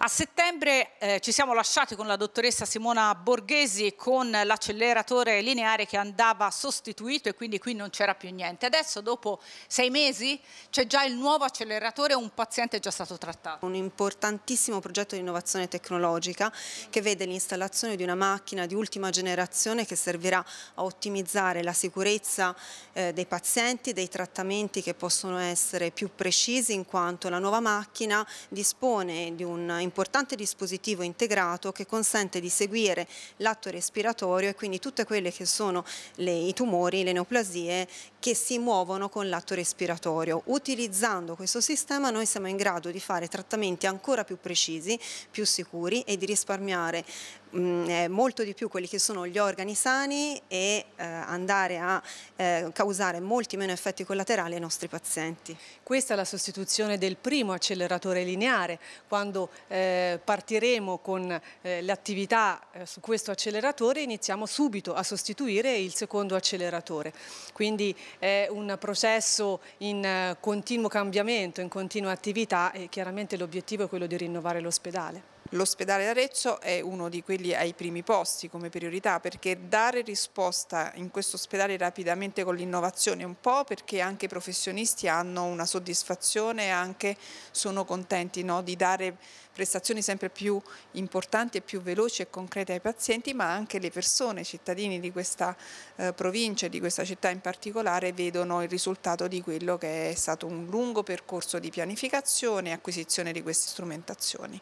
A settembre eh, ci siamo lasciati con la dottoressa Simona Borghesi con l'acceleratore lineare che andava sostituito e quindi qui non c'era più niente. Adesso dopo sei mesi c'è già il nuovo acceleratore e un paziente è già stato trattato. Un importantissimo progetto di innovazione tecnologica che vede l'installazione di una macchina di ultima generazione che servirà a ottimizzare la sicurezza eh, dei pazienti, dei trattamenti che possono essere più precisi in quanto la nuova macchina dispone di un importante dispositivo integrato che consente di seguire l'atto respiratorio e quindi tutte quelle che sono le, i tumori, le neoplasie che si muovono con l'atto respiratorio. Utilizzando questo sistema noi siamo in grado di fare trattamenti ancora più precisi, più sicuri e di risparmiare eh, molto di più quelli che sono gli organi sani e eh, andare a eh, causare molti meno effetti collaterali ai nostri pazienti. Questa è la sostituzione del primo acceleratore lineare, quando eh, eh, partiremo con eh, le attività eh, su questo acceleratore iniziamo subito a sostituire il secondo acceleratore. Quindi è un processo in eh, continuo cambiamento, in continua attività e chiaramente l'obiettivo è quello di rinnovare l'ospedale. L'ospedale d'Arezzo è uno di quelli ai primi posti come priorità perché dare risposta in questo ospedale rapidamente con l'innovazione un po' perché anche i professionisti hanno una soddisfazione e anche sono contenti no, di dare prestazioni sempre più importanti e più veloci e concrete ai pazienti ma anche le persone, i cittadini di questa eh, provincia e di questa città in particolare vedono il risultato di quello che è stato un lungo percorso di pianificazione e acquisizione di queste strumentazioni.